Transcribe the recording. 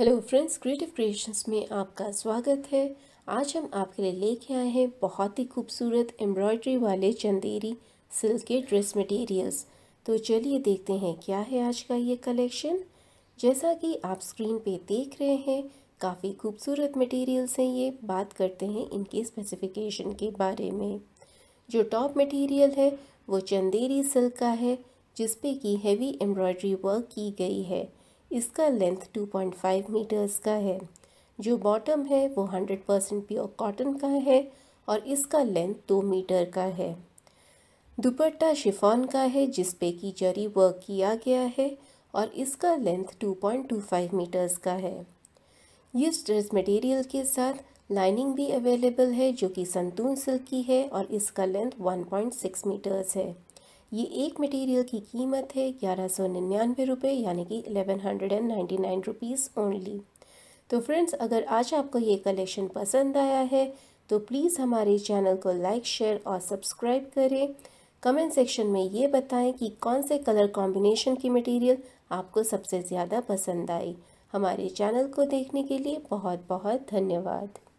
hello friends creative creations में आपका स्वागत है आज हम आपके लिए लेके आए हैं बहुत ही खूबसूरत एम्ब्रॉयडरी वाले चंदेरी सिल्क के ड्रेस मटेरियल्स तो चलिए देखते हैं क्या है आज का ये कलेक्शन जैसा कि आप स्क्रीन पे देख रहे हैं काफ़ी खूबसूरत मटेरियल्स हैं ये बात करते हैं इनके स्पेसिफिकेशन के बारे में जो टॉप मटीरियल है वो चंदेरी सिल्क का है जिसपे की हैवी एम्ब्रॉयडरी वर्क की गई है इसका लेंथ 2.5 मीटर्स का है जो बॉटम है वो 100 परसेंट प्योर कॉटन का है और इसका लेंथ दो मीटर का है दुपट्टा शिफॉन का है जिस पे की जरी वर्क किया गया है और इसका लेंथ 2.25 मीटर्स का है इस ड्रेस मटेरियल के साथ लाइनिंग भी अवेलेबल है जो कि संतून सिल्क की है और इसका लेंथ 1.6 मीटर्स है ये एक मटेरियल की कीमत है ग्यारह सौ निन्यानवे रुपये यानी कि eleven hundred and ninety nine rupees only तो फ्रेंड्स अगर आज आपको ये कलेक्शन पसंद आया है तो प्लीज़ हमारे चैनल को लाइक शेयर और सब्सक्राइब करें कमेंट सेक्शन में ये बताएं कि कौन से कलर कॉम्बिनेशन की मटेरियल आपको सबसे ज़्यादा पसंद आई हमारे चैनल को देखने के लिए बहुत बहुत धन्यवाद